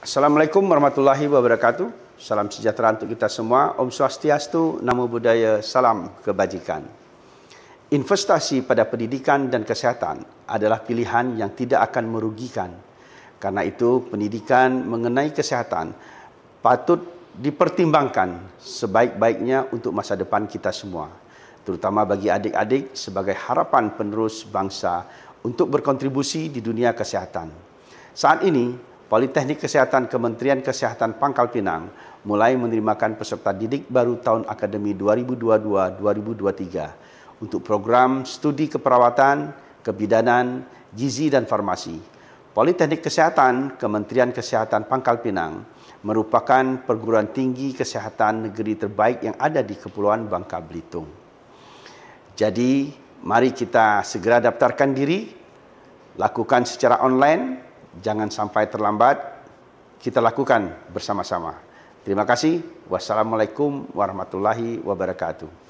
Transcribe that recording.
Assalamualaikum warahmatullahi wabarakatuh. Salam sejahtera untuk kita semua. Om Swastiastu, Namo Buddhaya, Salam Kebajikan. Investasi pada pendidikan dan kesehatan adalah pilihan yang tidak akan merugikan. Karena itu, pendidikan mengenai kesehatan patut dipertimbangkan sebaik-baiknya untuk masa depan kita semua. Terutama bagi adik-adik sebagai harapan penerus bangsa untuk berkontribusi di dunia kesehatan. Saat ini, Politeknik Kesehatan Kementerian Kesehatan Pangkal Pinang mulai menerimakan peserta didik baru tahun akademi 2022-2023 untuk program studi keperawatan, kebidanan, gizi dan farmasi. Politeknik Kesehatan Kementerian Kesehatan Pangkal Pinang merupakan perguruan tinggi kesehatan negeri terbaik yang ada di Kepulauan Bangka Belitung. Jadi, mari kita segera daftarkan diri, lakukan secara online jangan sampai terlambat, kita lakukan bersama-sama. Terima kasih. Wassalamualaikum warahmatullahi wabarakatuh.